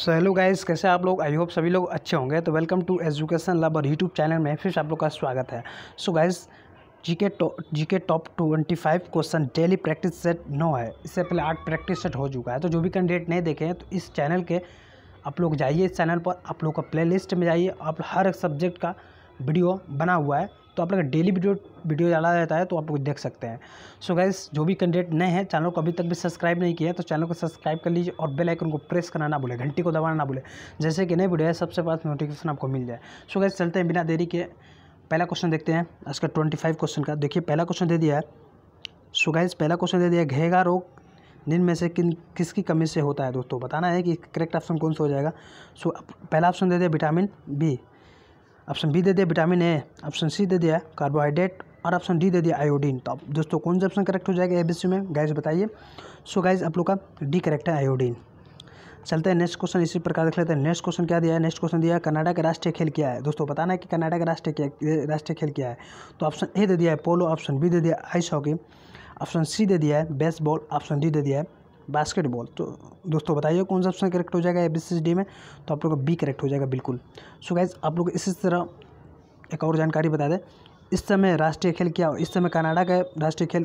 So hello guys कैसे आप लोग आई होप सभी लोग अच्छे होंगे तो वेलकम टू एजुकेशन लव और यूट्यूब चैनल में फिर आप लोग का स्वागत है so okay guys GK GK top twenty five question daily practice set no है इससे पहले आठ प्रैक्टिस सेट हो चुका है तो जो भी कैंडिडेट नहीं देखे हैं तो इस चैनल के आप लोग जाइए इस चैनल पर आप लोग का प्ले लिस्ट में जाइए आप हर सब्जेक्ट का वीडियो बना हुआ है तो आप लोग डेली वीडियो वीडियो डाला जाता है तो आप लोग देख सकते हैं सो so जो भी कैंडिडेट नए हैं चैनल को अभी तक भी सब्सक्राइब नहीं किया है तो चैनल को सब्सक्राइब कर लीजिए और बेल आइकन को प्रेस करना ना भूले घंटी को दबाना ना भूले जैसे कि नई वीडियो है सबसे पास नोटिफिकेशन आपको मिल जाए सो so चलते हैं बिना देरी के पहला क्वेश्चन देखते हैं आज ट्वेंटी फाइव क्वेश्चन का देखिए पहला क्वेश्चन दे दिया है सो so गाइस पहला क्वेश्चन दे दिया घेगा रोग दिन में से किन किसकी कमी से होता है दोस्तों बताना है कि करेक्ट ऑप्शन कौन सा हो जाएगा सो पहला ऑप्शन दे दिया विटामिन बी ऑप्शन बी दे दिया विटामिन ए ऑप्शन सी दे दिया कार्बोहाइड्रेट और ऑप्शन डी दे दिया आयोडीन तो दोस्तों कौन सा ऑप्शन करेक्ट हो जाएगा ए बी सी में गाइज बताइए सो गाइज आप लोग का डी करेक्ट है आयोडीन चलते हैं नेक्स्ट क्वेश्चन इसी प्रकार देख लेते हैं नेक्स्ट क्वेश्चन क्या दिया है नेक्स्ट क्वेश्चन दिया कनाडा का राष्ट्रीय खेल क्या है दोस्तों बताना है कि कनाडा का राष्ट्रीय राष्ट्रीय खेल क्या है तो ऑप्शन ए दे दिया है पोलो ऑप्शन बी दे दिया आइस हॉकी ऑप्शन सी दे दिया है बेसबॉल ऑप्शन डी दे दिया है बास्केटबॉल तो दोस्तों बताइए कौन सा ऑप्शन करेक्ट हो जाएगा ए बी सी डी में तो आप लोग का बी करेक्ट हो जाएगा बिल्कुल सो गाइज आप लोग इसी तरह एक और जानकारी बता दें इस समय राष्ट्रीय खेल क्या इस समय कनाडा का राष्ट्रीय खेल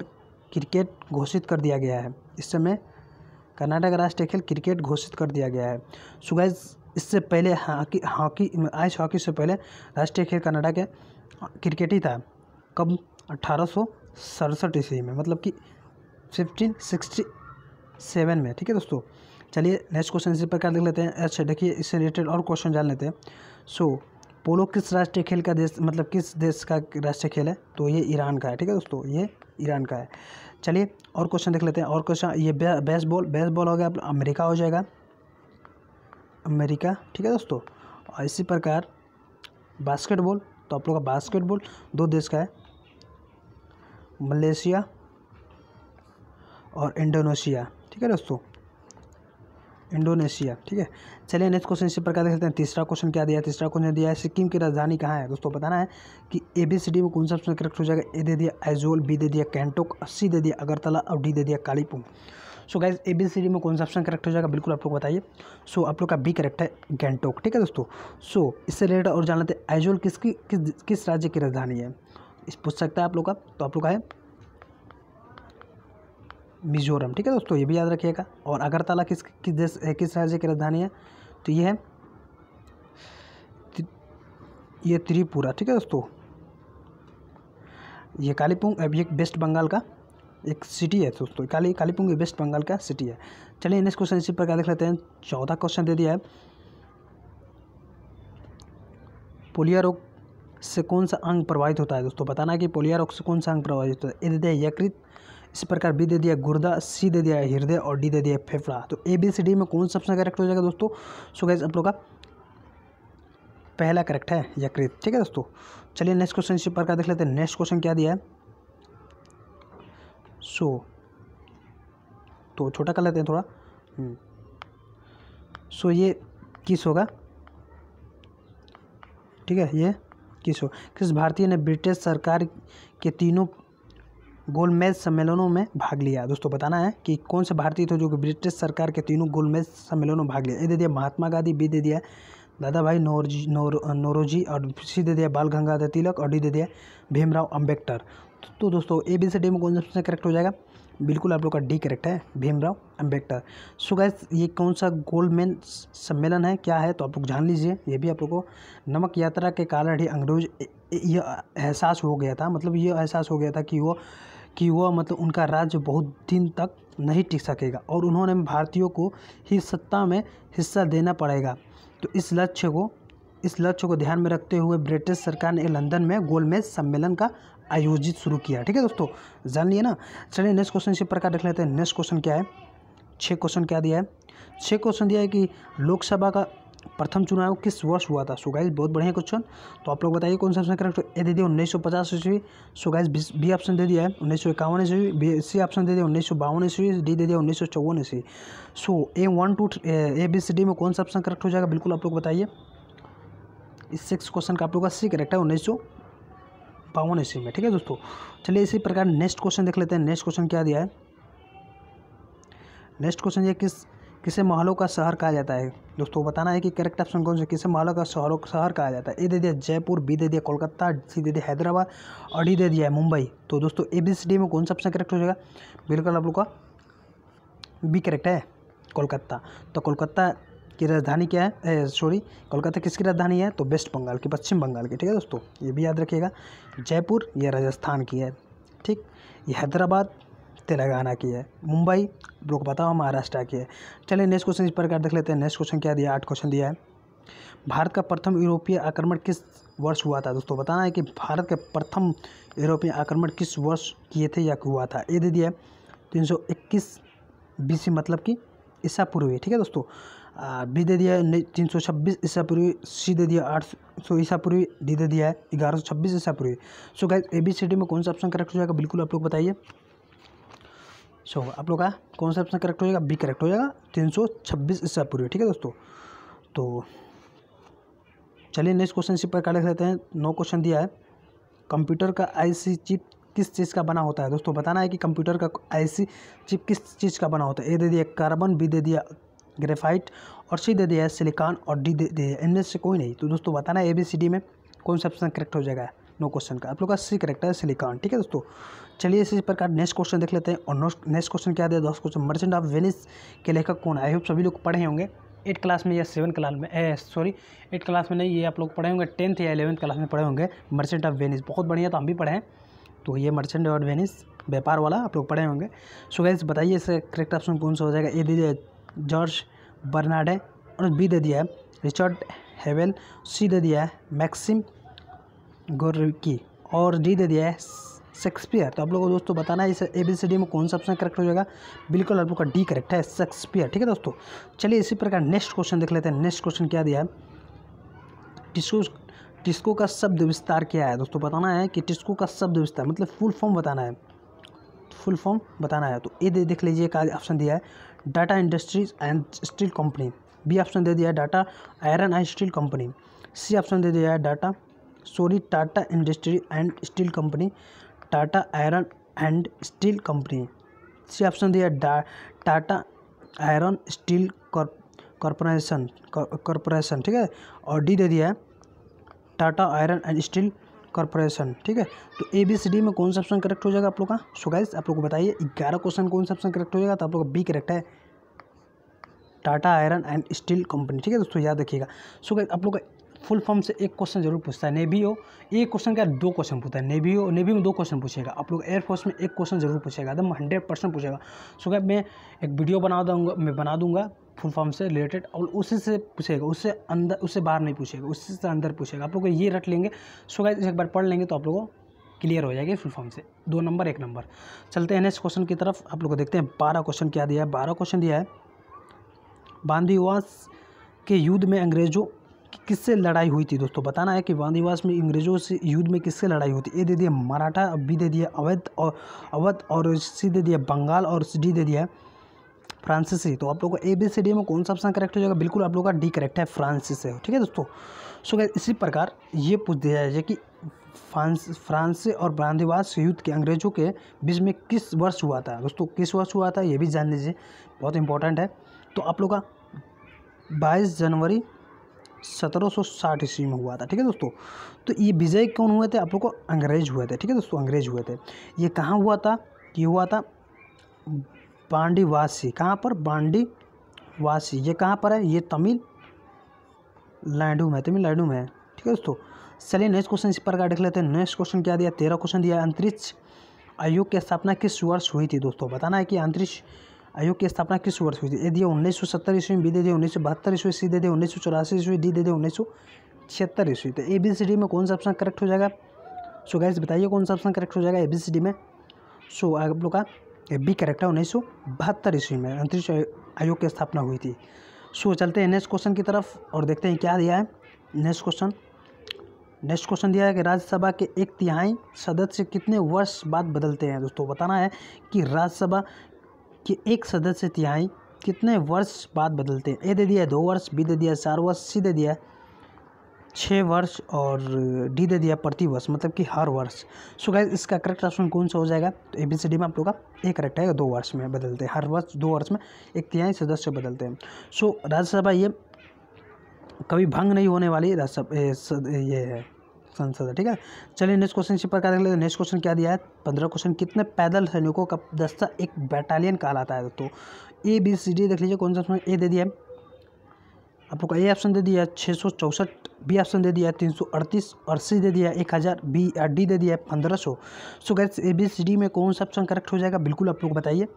क्रिकेट घोषित कर दिया गया है इस समय का राष्ट्रीय खेल क्रिकेट घोषित कर दिया गया है सो गाइज इससे पहले हॉकी हॉकी आइस हॉकी से पहले राष्ट्रीय खेल कनाडा के क्रिकेट ही था कब अट्ठारह सौ सड़सठ ईस्वी में मतलब कि फिफ्टीन सिक्सटी सेवन में ठीक है दोस्तों चलिए नेक्स्ट क्वेश्चन इसी प्रकार देख लेते हैं अच्छा देखिए इससे रिलेटेड और क्वेश्चन जान लेते हैं सो so, पोलो किस राष्ट्रीय खेल का देश मतलब किस देश का राष्ट्रीय खेल है तो ये ईरान का है ठीक है दोस्तों ये ईरान का है चलिए और क्वेश्चन देख लेते हैं और क्वेश्चन ये बेसबॉल बेसबॉल हो गया अमेरिका हो जाएगा अमेरिका ठीक है दोस्तों और इसी प्रकार बास्केटबॉल तो आप लोग का बास्केटबॉल दो देश का है मलेशिया और इंडोनेशिया ठीक है दोस्तों इंडोनेशिया ठीक है चलिए नेक्स्ट क्वेश्चन इसी प्रकार देख सकते हैं तीसरा क्वेश्चन क्या दिया तीसरा क्वेश्चन दिया है सिक्किम की राजधानी कहाँ है दोस्तों बताना है कि ए बी सी डी में कौन सा ऑप्शन करेक्ट हो जाएगा ए दे दिया आइजोल बी दे दिया कैंटोक सी दे दिया अगरतला और डी दे दिया Kalimpong so guys A B C D में कौन सा ऑप्शन करेक्ट हो जाएगा बिल्कुल आप लोग बताइए सो आप लोग का बी करेक्ट है गैंटोक ठीक है दोस्तों सो इससे रिलेटेड और जान लेते हैं आइजोल किसकी किस किस राज्य की राजधानी है इस पूछ सकता है आप लोग का तो आप लोग का है मिजोरम ठीक है दोस्तों ये भी याद रखिएगा और अगरतला किस किस देश किस राज्य की राजधानी है तो ये है ये त्रिपुरा ठीक है दोस्तों ये कालीपुंग ये वेस्ट बंगाल का एक सिटी है दोस्तों काली कालीपुंग वेस्ट बंगाल का सिटी है चलिए नेक्स्ट क्वेश्चन इसी प्रकार देख लेते हैं चौदह क्वेश्चन दे दिया है पोलिया रोग से कौन सा अंग प्रभावित होता है दोस्तों बताना है कि पोलिया रोग से कौन सा अंग प्रभावित होता है यकृत इसी प्रकार बी दे दिया गुर्दा सी दे दिया हृदय और डी दे दिया फेफड़ा तो ए बी सी डी में कौन सा ऑप्शन करेक्ट हो जाएगा दोस्तों सो गैस आप लोग का पहला करेक्ट है यकृत ठीक है दोस्तों चलिए नेक्स्ट क्वेश्चन इसी प्रकार देख लेते हैं नेक्स्ट क्वेश्चन क्या दिया है सो तो छोटा कर लेते हैं थोड़ा सो हम्म। ये किस होगा ठीक है ये किस हो किस भारतीय ने ब्रिटिश सरकार के तीनों गोलमेज सम्मेलनों में भाग लिया दोस्तों बताना है कि कौन से भारतीय थे जो कि ब्रिटिश सरकार के तीनों गोलमेज सम्मेलनों में भाग लिया ए दे दिया महात्मा गांधी बी दे दिया दादा भाई नोरजी नोर नोरोजी और सी दे दिया बाल गंगाधर तिलक और डी दे दिया भीमराव अम्बेडकर तो दोस्तों ए बी सी डी में कौन सा करेक्ट हो जाएगा बिल्कुल आप लोग का डी करेक्ट है भीमराव अम्बेडकर सो गैस ये कौन सा गोलमेज सम्मेलन है क्या है तो आप लोग जान लीजिए ये भी आप लोग को नमक यात्रा के कारण ही अंग्रेज यह एहसास हो गया था मतलब ये एहसास हो गया था कि वो कि वह मतलब उनका राज्य बहुत दिन तक नहीं टिक सकेगा और उन्होंने भारतीयों को ही सत्ता में हिस्सा देना पड़ेगा तो इस लक्ष्य को इस लक्ष्य को ध्यान में रखते हुए ब्रिटिश सरकार ने लंदन में गोलमेज सम्मेलन का आयोजित शुरू किया ठीक है दोस्तों जान लिए ना चलिए नेक्स्ट क्वेश्चन इसी प्रकार देख लेते हैं नेक्स्ट क्वेश्चन क्या है छः क्वेश्चन क्या दिया है छः क्वेश्चन दिया है कि लोकसभा का प्रथम चुनाव किस वर्ष हुआ था सुगाइज बहुत बढ़िया क्वेश्चन तो आप लोग बताइए कौन सा ऑप्शन करेक्ट ए दे दिया उन्नीस सौ पचास ईस्वी सुगाइज बी ऑप्शन दे दिया है उन्नीस सौ इक्यावन ईस्वी बी सी ऑप्शन दे दिया उन्नीस सौ बावन ईस्वी डी दे दिया उन्नीस सौ चौवन ईस्वी so A one two A B C D में कौन सा ऑप्शन करेक्ट हो जाएगा बिल्कुल आप लोग बताइए इस सिक्स क्वेश्चन का आप लोग का सी करेक्ट है उन्नीस सौ बावन ईस्वी में ठीक है दोस्तों चलिए इसी प्रकार नेक्स्ट क्वेश्चन देख लेते हैं नेक्स्ट क्वेश्चन क्या दिया है नेक्स्ट क्वेश्चन ये किस किसे महलों का शहर कहा जाता है दोस्तों बताना है कि करेक्ट ऑप्शन कौन सा किसे महलों का शहरों का शहर कहा जाता है ए दे दिया जयपुर बी दे दिया कोलकाता सी दे दिया हैदराबाद और डी दे दिया मुंबई तो दोस्तों ए बी सी डी में कौन सा ऑप्शन करेक्ट हो जाएगा बिल्कुल आप लोग का बी करेक्ट है कोलकाता तो कोलकाता की राजधानी क्या है सॉरी कोलकाता किसकी राजधानी है तो वेस्ट बंगाल की पश्चिम बंगाल की ठीक है दोस्तों ये भी याद रखिएगा जयपुर यह राजस्थान की है ठीक ये हैदराबाद तेलंगाना की है मुंबई ब्रो को बताओ महाराष्ट्र की है चलिए नेक्स्ट क्वेश्चन इस प्रकार देख लेते हैं नेक्स्ट क्वेश्चन क्या दिया आठ क्वेश्चन दिया है भारत का प्रथम यूरोपीय आक्रमण किस वर्ष हुआ था दोस्तों बताना है कि भारत के प्रथम यूरोपीय आक्रमण किस वर्ष किए थे या हुआ था ये दे दिया तीन सौ इक्कीस सी मतलब कि ईसा पूर्व ठीक है दोस्तों बी दे दिया तीन सौ छब्बीस ईसा पूर्व सी दे दिया आठ सौ ईसा पूर्व डी दे दिया है ग्यारह सौ छब्बीस ईसा पूर्वी so guys A B C D में कौन सा ऑप्शन करेक्ट हो जाएगा बिल्कुल आप लोग बताइए सो होगा आप लोग का कौन सा ऑप्शन करेक्ट हो जाएगा बी करेक्ट हो जाएगा तीन सौ छब्बीस ईसा पूर्व ठीक है दोस्तों तो चलिए नेक्स्ट क्वेश्चन इसी क्या लिख लेते हैं नौ क्वेश्चन दिया है कंप्यूटर का आईसी चिप किस चीज़ का बना होता है दोस्तों बताना है कि कंप्यूटर का आईसी चिप किस चीज़ का बना होता है ए दे दिया कार्बन बी दे दिया ग्रेफाइट और सी दे दिया है सिलिकॉन और डी दे दिया इनमें से कोई नहीं तो दोस्तों बताना है ए बी सी डी में कौन सा ऑप्शन करेक्ट हो जाएगा नो क्वेश्चन का आप लोग का सी करेक्ट है सिलिकॉन ठीक है दोस्तों चलिए इसी प्रकार नेक्स्ट क्वेश्चन देख लेते हैं और नेक्स्ट क्वेश्चन क्या दिया दोस्त क्वेश्चन मर्चेंट ऑफ वेनिस के लेखक कौन आई होप सभी लोग पढ़े होंगे एट क्लास में या सेवन क्लास में सॉरी एट क्लास में नहीं ये आप लोग पढ़े होंगे टेंथ या एलेवंथ क्लास में पढ़े होंगे मर्चेंट ऑफ वेनिस बहुत बढ़िया तो हम भी पढ़ें तो ये मर्चेंट ऑफ वेनिस व्यापार वाला आप लोग पढ़े होंगे सो गैस बताइए इसका करेक्ट ऑप्शन कौन सा हो जाएगा ए दे दिया जॉर्ज बर्नाडे और बी दे दिया है रिचर्ड हेवेल सी दे दिया है मैक्सिम गोरकी और डी दे दिया है शेक्सपियर तो आप लोगों को दोस्तों बताना है इस ए बी सी डी में कौन सा ऑप्शन करेक्ट हो जाएगा बिल्कुल आप लोग का डी करेक्ट है शेक्सपियर ठीक है दोस्तों चलिए इसी प्रकार नेक्स्ट क्वेश्चन देख लेते हैं नेक्स्ट क्वेश्चन क्या दिया है टिस्को टिस्को का शब्द विस्तार क्या है दोस्तों बताना है कि टिस्को का शब्द विस्तार मतलब फुल फॉर्म बताना है फुल फॉर्म बताना है तो ए दे देख लीजिए का ऑप्शन दिया है data industries and steel company B option दे दिया है data iron and steel company C option दे दिया है data sorry Tata industry and steel company Tata iron and steel company C option दिया Tata iron steel corporation corporation ठीक है और डी दे दिया Tata iron and steel corporation ठीक है तो ए बी सी डी में कौन सा ऑप्शन करेक्ट हो जाएगा आप लोग का सो गाइस आप लोग को बताइए ग्यारह क्वेश्चन कौन सा ऑप्शन करेक्ट हो जाएगा तो आप लोग का बी करेक्ट है Tata iron and steel company ठीक है दोस्तों याद रखिएगा सो गाइस आप लोग का फुल फॉर्म से एक क्वेश्चन जरूर पूछता है नेवी हो एक क्वेश्चन क्या दो क्वेश्चन पूछता है नेवी हो नेवी में दो क्वेश्चन पूछेगा आप लोग एयरफोर्स में एक क्वेश्चन जरूर पूछेगा एकदम हंड्रेड परसेंट पूछेगा सो क्या मैं एक वीडियो बना दूँगा मैं बना दूँगा फुल फॉर्म से रिलेटेड और उसी से पूछेगा उससे अंदर उससे बाहर नहीं पूछेगा उससे से अंदर पूछेगा आप लोग ये रट लेंगे सो क्या एक बार पढ़ लेंगे तो आप लोगों क्लियर हो जाएगी फुल फॉर्म से दो नंबर एक नंबर चलते हैं नेक्स्ट क्वेश्चन की तरफ आप लोग देखते हैं बारह क्वेश्चन क्या दिया है बारह क्वेश्चन दिया है बांदीवास के युद्ध में अंग्रेजों किससे लड़ाई हुई थी दोस्तों बताना है कि वादनिवास में अंग्रेजों से युद्ध में किससे लड़ाई हुई थी ए दे दिया मराठा बी दे दिया अवैध और अवध और सी दे दिया बंगाल और डी दे दिया फ्रांसीसी तो आप लोगों को ए बी सी डी में कौन सा ऑप्शन करेक्ट हो जाएगा बिल्कुल आप लोगों का डी करेक्ट है फ्रांसिस है ठीक है दोस्तों सो क्या इसी प्रकार ये पूछ दिया जाए कि फ्रांस फ्रांस और ब्रांधिवास युद्ध के अंग्रेजों के बीच में किस वर्ष हुआ था दोस्तों किस वर्ष हुआ था ये भी जान लीजिए बहुत इंपॉर्टेंट है तो आप लोग का बाईस जनवरी 1760 ईस्वी में हुआ था ठीक है दोस्तों तो ये विजय कौन हुए थे आप लोग को अंग्रेज हुए थे ठीक है दोस्तों अंग्रेज हुए थे ये कहाँ हुआ था ये हुआ था बांडीवासी कहाँ पर बांडीवासी ये कहाँ पर है ये तमिल लैंडू में तमिल लैंडू में है ठीक है दोस्तों चलिए नेक्स्ट क्वेश्चन इस प्रकार देख लेते हैं नेक्स्ट क्वेश्चन क्या दिया तेरह क्वेश्चन दिया अंतरिक्ष आयोग की स्थापना किस वर्ष हुई थी दोस्तों बताना है कि अंतरिक्ष आयोग की स्थापना किस वर्ष हुई थी ए दिए उन्नीस सौ सत्तर ईस्वी बी दे दिए उन्नीस सौ बहत्तर ईस्वी सी दे दिए उन्नीस सौ चौरासी ईस्वी डी दे दिए उन्नीस सौ छिहत्तर ईस्वी तो ए बी सी डी में कौन सा ऑप्शन करेक्ट हो जाएगा सो गाइस बताइए कौन सा ऑप्शन करेक्ट हो जाएगा ए बी सी डी में सो आप लोग का ए बी करेक्ट है उन्नीस सौ बहत्तर ईस्वी में अंतरिक्ष आयोग की स्थापना हुई थी सो चलते हैं नेक्स्ट क्वेश्चन की तरफ और देखते हैं क्या दिया है नेक्स्ट क्वेश्चन नेक्स्ट क्वेश्चन दिया है कि राज्यसभा के एक तिहाई सदस्य कितने वर्ष बाद बदलते हैं दोस्तों बताना है कि राज्यसभा कि एक सदस्य तिहाई कितने वर्ष बाद बदलते हैं ए दे दिया दो वर्ष बी दे दिया चार वर्ष सी दे दिया छः वर्ष और डी दे दिया प्रति वर्ष मतलब कि हर वर्ष सो गाइज इसका करेक्ट ऑप्शन कौन सा हो जाएगा तो ए बी सी डी में आप लोग का एक करेक्ट आएगा दो वर्ष में बदलते हैं हर वर्ष दो वर्ष में एक तिहाई सदस्य बदलते हैं सो राज्यसभा ये कभी भंग नहीं होने वाली राज्यसभा ये है ऑप्शन आंसर है ठीक है चलिए नेक्स्ट क्वेश्चन इसी प्रकार देख लेते हैं नेक्स्ट क्वेश्चन क्या दिया है पंद्रह क्वेश्चन कितने पैदल सैनिकों का दस्ता एक बैटालियन कहलाता है दोस्तों ए बी सी डी देख लीजिए कौन सा ऑप्शन ए दे दिया है आप लोग का ए ऑप्शन दे दिया छः सौ चौंसठ बी ऑप्शन दे दिया तीन सौ अड़तीस सी दे दिया एक हज़ार बी या डी दे दिया पंद्रह सौ so guys A B C D में कौन सा ऑप्शन करेक्ट हो जाएगा बिल्कुल आप लोग बताइए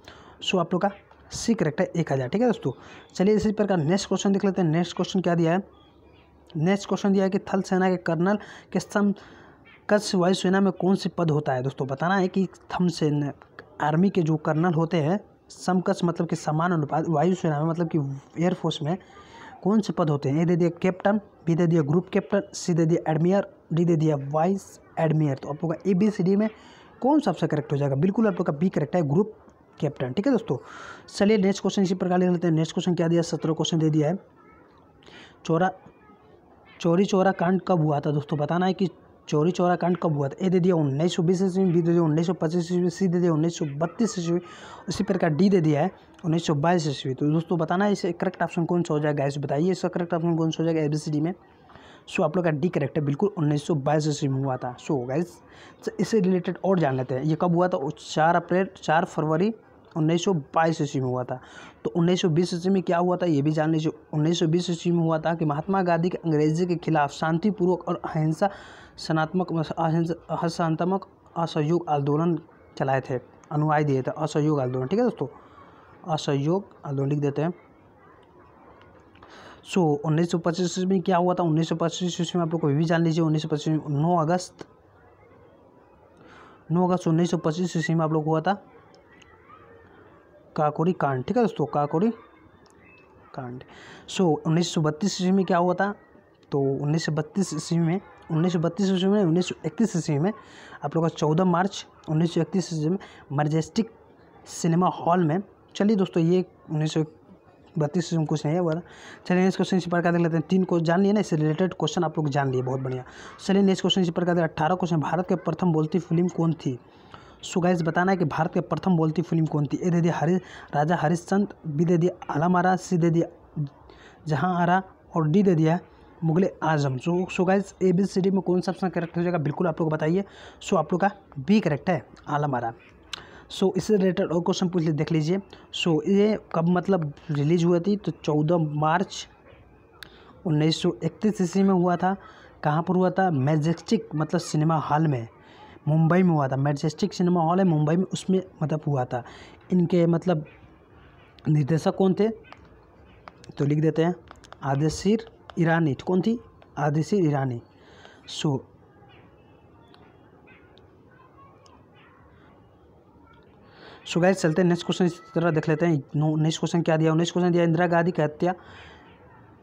सो आप लोग का सी करेक्ट है एक हज़ार ठीक है दोस्तों चलिए इसी प्रकार नेक्स्ट क्वेश्चन देख लेते हैं नेक्स्ट क्वेश्चन क्या दिया है नेक्स्ट क्वेश्चन दिया है कि थल सेना के कर्नल के सम कच्छ वायुसेना में कौन से पद होता है दोस्तों बताना है कि थम सेना आर्मी के जो कर्नल होते हैं समकक्ष मतलब कि समान अनुपात वायुसेना में मतलब कि एयरफोर्स में कौन से पद होते हैं ए दे दिया कैप्टन बी दे दिया ग्रुप कैप्टन सी दे दिया एडमियर डी दे दिया वाइस एडमियर तो आप लोग का ए बी सी डी में कौन सबसे करेक्ट हो जाएगा बिल्कुल आप लोग का बी करेक्ट है ग्रुप कैप्टन ठीक है दोस्तों चलिए नेक्स्ट क्वेश्चन इसी प्रकार ले लेते हैं नेक्स्ट क्वेश्चन क्या दिया सत्रह क्वेश्चन दे दिया है चौरा चौरी चोरा कांड कब हुआ था दोस्तों बताना है कि चौरी चोरा कांड कब हुआ था ए दे दिया उन्नीस सौ बीस ईस्वी बी दे दिया उन्नीस सौ पच्चीस ईस्वी सी दे दिया उन्नीस सौ बत्तीस ईस्वी उसी प्रकार डी दे दिया है उन्नीस सौ बाईस ईस्वी तो दोस्तों बताना है इसे करेक्ट ऑप्शन कौन सा हो जाएगा इस बताइए इसका करेक्ट ऑप्शन कौन सा हो जाएगा ए बी सी डी में सो आप लोग का डी करेक्ट है बिल्कुल उन्नीस सौ बाईस ईस्वी में हुआ था सो तो होगा इससे रिलेटेड और जान लेते हैं ये कब हुआ था चार अप्रैल चार फरवरी उन्नीस सौ बाईस ईस्वी में हुआ था तो उन्नीस सौ बीस ईस्वी में क्या हुआ था ये भी जान लीजिए उन्नीस सौ बीस ईस्वी में हुआ था कि महात्मा गांधी के अंग्रेजी के खिलाफ शांतिपूर्वक और अहिंसा सनात्मक अहिंसात्मक असहयोग आंदोलन चलाए थे अनुवाय दिए थे असहयोग आंदोलन ठीक है दोस्तों असहयोग आंदोलन लिख देते हैं सो उन्नीस सौ पच्चीस ईस्वी में क्या हुआ था उन्नीस सौ पच्चीस ईस्वी में आप लोग को भी जान लीजिए उन्नीस सौ पच्चीस नौ अगस्त नौ अगस्त उन्नीस सौ पच्चीस ईस्वी में आप लोग हुआ था काकोरी कांड ठीक है दोस्तों काकोरी कांड सो उन्नीस सौ बत्तीस ईस्वी में क्या हुआ था तो उन्नीस सौ बत्तीस ईस्वी में उन्नीस सौ बत्तीस ईस्वी में उन्नीस सौ इकतीस ईस्वी में आप लोग का चौदह मार्च उन्नीस सौ इकतीस ईस्वी में मर्जेस्टिक सिनेमा हॉल में चलिए दोस्तों ये उन्नीस सौ बत्तीस में कुछ नहीं है वाला चलिए नेक्स्ट क्वेश्चन इसी प्रकार देख लेते हैं तीन को जान लिए ना इससे रिलेटेड क्वेश्चन आप लोग जान लिए बहुत बढ़िया चलिए नेक्स्ट क्वेश्चन इसी प्रकार देख अट्ठारह क्वेश्चन भारत के प्रथम बोलती फिल्म कौन थी सो बताना है कि भारत के प्रथम बोलती फिल्म कौन थी ए दे दिया हरि राजा हरिश्चंद बी दे दिया आलामारा सी दे दिया जहाँ आरा और डी दे दिया Mughal Azam so so A B C D में कौन सा ऑप्शन करेक्ट हो जाएगा बिल्कुल आप लोग को बताइए सो आप लोग का बी करेक्ट है आलामारा सो so, इससे रिलेटेड और क्वेश्चन पूछ ले देख लीजिए सो so, ये कब मतलब रिलीज हुई थी तो चौदह मार्च उन्नीस सौ इकतीस ईस्वी में हुआ था कहाँ पर हुआ था मैजेस्टिक मतलब सिनेमा हॉल में मुंबई में हुआ था मैजेस्टिक सिनेमा हॉल है मुंबई में उसमें मतलब हुआ था इनके मतलब निर्देशक कौन थे तो लिख देते हैं आदिशिर ईरानी तो कौन थी आदिशिर ईरानी सो सो गैस चलते हैं नेक्स्ट क्वेश्चन इस तरह देख लेते हैं नेक्स्ट क्वेश्चन क्या दिया नेक्स्ट क्वेश्चन दिया इंदिरा गांधी की हत्या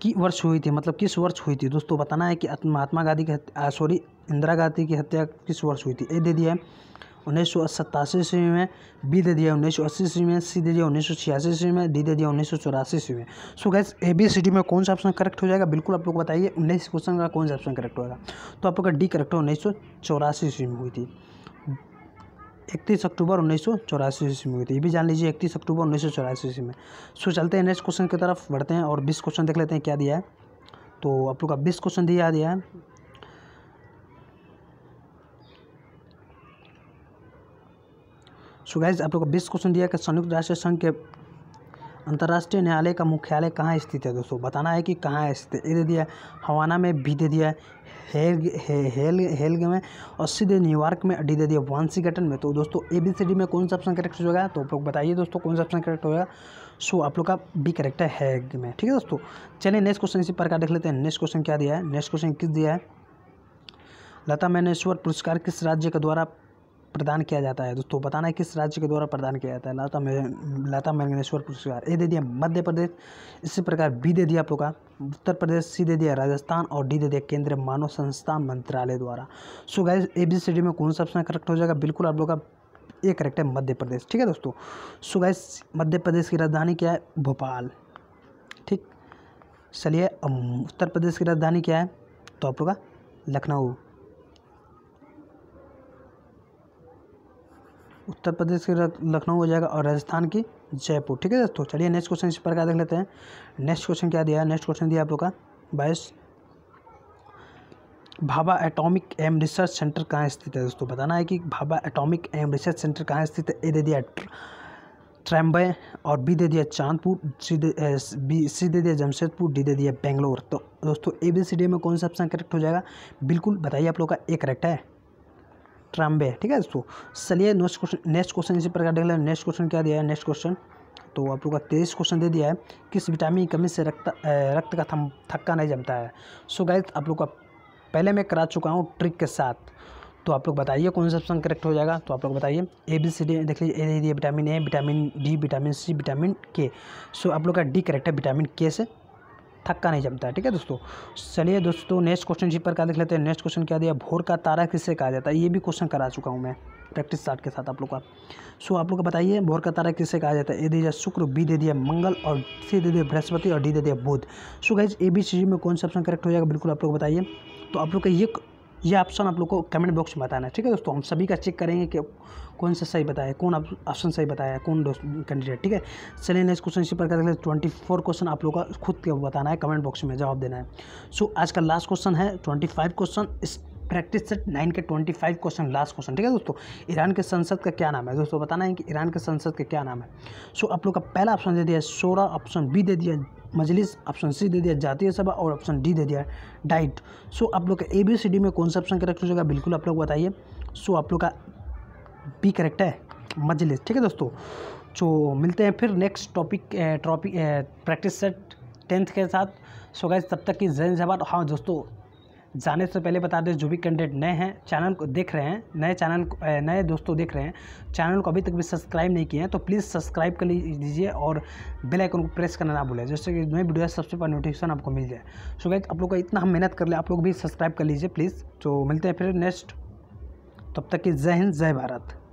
की वर्ष हुई थी मतलब किस वर्ष हुई थी दोस्तों बताना है कि महात्मा गांधी की सॉरी इंदिरा गांधी की हत्या किस वर्ष हुई थी ए दे दिया है उन्नीस सौ सत्तासी ईस्वी में बी दे दिया उन्नीस सौ अस्सी ईस्वी में सी दे दिया उन्नीस सौ छियासी ईस्वी में डी दे दिया उन्नीस सौ चौरासी ईस्वी में so guys A B C D में कौन सा ऑप्शन करेक्ट हो जाएगा बिल्कुल आप लोग बताइए उन्नीस क्वेश्चन का कौन सा ऑप्शन करेक्ट होगा तो आप लोग का डी करेक्ट हो उन्नीस सौ चौरासी ईस्वी में हुई थी इकतीस अक्टूबर उन्नीस सौ चौरासी ईस्वी में हुई थी ये भी जान लीजिए इकतीस अक्टूबर उन्नीस सौ चौरासी ईस्वी में सो चलते हैं नेक्स्ट क्वेश्चन की तरफ बढ़ते हैं और बीस क्वेश्चन देख लेते हैं क्या दिया है तो आप लोग का बीस क्वेश्चन दिया दिया है सो गाइज आप लोग का बीस क्वेश्चन दिया कि संयुक्त राष्ट्र संघ के अंतर्राष्ट्रीय न्यायालय का मुख्यालय कहाँ स्थित है दोस्तों बताना है कि कहाँ स्थित है ये दे दिया हवाना में भी दे दिया हेल हेल हेल में और सीधे न्यूयॉर्क में अड्डी दे दिया वांसीकटन में तो दोस्तों ए बी सी डी में कौन सा ऑप्शन करेक्ट हो जाएगा तो आप लोग बताइए दोस्तों कौन सा ऑप्शन करेक्ट होगा सो आप लोग का बी करेक्ट है हेग में ठीक है दोस्तों चलिए नेक्स्ट क्वेश्चन इसी प्रकार देख लेते हैं नेक्स्ट क्वेश्चन क्या दिया है नेक्स्ट क्वेश्चन किस दिया है लता मैनेश्वर पुरस्कार किस राज्य के द्वारा प्रदान किया जाता है दोस्तों बताना है किस राज्य के द्वारा प्रदान किया जाता है लता लता मंगनेश्वर पुरस्कार ए दे दिया मध्य प्रदेश इसी प्रकार बी दे दिया आप लोग का उत्तर प्रदेश सी दे दिया राजस्थान और डी दे दिया केंद्रीय मानव संस्थान मंत्रालय द्वारा so guys A B C D में कौन सा ऑप्शन करेक्ट हो जाएगा बिल्कुल आप लोग का ये करेक्ट है मध्य प्रदेश ठीक है दोस्तों सो गाइज मध्य प्रदेश की राजधानी क्या है भोपाल ठीक चलिए उत्तर प्रदेश की राजधानी क्या है तो आप लोग का लखनऊ उत्तर प्रदेश की लखनऊ हो जाएगा और राजस्थान की जयपुर ठीक है दोस्तों चलिए नेक्स्ट क्वेश्चन इस प्रकार देख लेते हैं नेक्स्ट क्वेश्चन क्या दिया नेक्स्ट क्वेश्चन दिया आप लोग का बाईस Bhabha atomic um research centre कहाँ स्थित है दोस्तों बताना है कि Bhabha atomic um research centre कहाँ स्थित है ए दे दिया ट्रैम्बे और बी दे दिया चांदपुर सी दे बी सी दे दिया जमशेदपुर डी दे दिया बेंगलोर तो दोस्तों ए बी सी डी में कौन सा ऑप्शन करेक्ट हो जाएगा बिल्कुल बताइए आप लोग का ए करेक्ट है ट्राम्बे ठीक है दोस्तों चलिए नेक्स्ट क्वेश्चन नेक्स्ट क्वेश्चन इसी प्रकार देख लें नेक्स्ट क्वेश्चन क्या दिया है नेक्स्ट क्वेश्चन तो आप लोग का तेईस क्वेश्चन दे दिया है किस विटामिन की कमी से रक्त रक्त का थम थक्का नहीं जमता है सो गाइज आप लोग का पहले मैं करा चुका हूँ ट्रिक के साथ तो आप लोग बताइए कौन सा ऑप्शन करेक्ट हो जाएगा तो आप लोग बताइए ए बी सी डी देख लीजिए ए दिए vitamin A vitamin D vitamin C vitamin K so आप लोग का डी करेक्ट है विटामिन के से थक्का नहीं जमता है ठीक है दोस्तों चलिए दोस्तों नेक्स्ट क्वेश्चन जी पर क्या देख लेते हैं नेक्स्ट क्वेश्चन क्या दिया भोर का तारा किससे कहा जाता है ये भी क्वेश्चन करा चुका हूँ मैं प्रैक्टिस चार्ट के साथ आप लोग का सो आप लोग को बताइए भोर का तारा किससे कहा जाता है ए दे दिया शुक्र बी दे दिया मंगल और सी दे दिया बृहस्पति और डी दे दिया बुध सो गाइज ए बी सी में कौन सा ऑप्शन करेक्ट हो जाएगा बिल्कुल आप लोग बताइए तो आप लोग का ये ये ऑप्शन आप लोग को कमेंट बॉक्स में बताना है ठीक है दोस्तों हम सभी का चेक करेंगे कि कौन सा सही बताया कौन ऑप्शन सही बताया कौन कैंडिडेट ठीक है चलिए नेक्स्ट क्वेश्चन इसी प्रकार के ट्वेंटी फोर क्वेश्चन आप लोग का खुद के बताना है कमेंट बॉक्स में जवाब देना है सो so, आज का लास्ट क्वेश्चन है ट्वेंटी फाइव क्वेश्चन इस प्रैक्टिस सेट नाइन के twenty five question last question ठीक है दोस्तों ईरान के संसद का क्या नाम है दोस्तों बताना है कि ईरान के संसद का क्या नाम है सो so, आप लोग का पहला ऑप्शन दे दिया सोलह ऑप्शन बी दे दिया मजलिस ऑप्शन सी दे दिया जातीय सभा और ऑप्शन डी दे दिया डाइट सो आप लोग का ए बी सी डी में कौन सा ऑप्शन करेक्ट हो जाएगा बिल्कुल आप लोग बताइए सो आप लोग का बी करेक्ट है मजलिस ठीक है दोस्तों तो मिलते हैं फिर next topic topic practice set tenth के साथ सो गए तब तक की जैन जवाब हाँ दोस्तों जाने से पहले बता दें जो भी कैंडिडेट नए हैं चैनल को देख रहे हैं नए चैनल नए दोस्तों देख रहे हैं चैनल को अभी तक भी सब्सक्राइब नहीं किए हैं तो प्लीज़ सब्सक्राइब कर लीजिए और बेल आइकन को प्रेस करना ना भूलें जिससे कि नई वीडियो सबसे पहले नोटिफिकेशन आपको मिल जाए सो गैस आप लोग का इतना हम मेहनत कर लें आप लोग भी सब्सक्राइब कर लीजिए प्लीज़ तो मिलते हैं फिर नेक्स्ट तब तक की जय हिंद जय भारत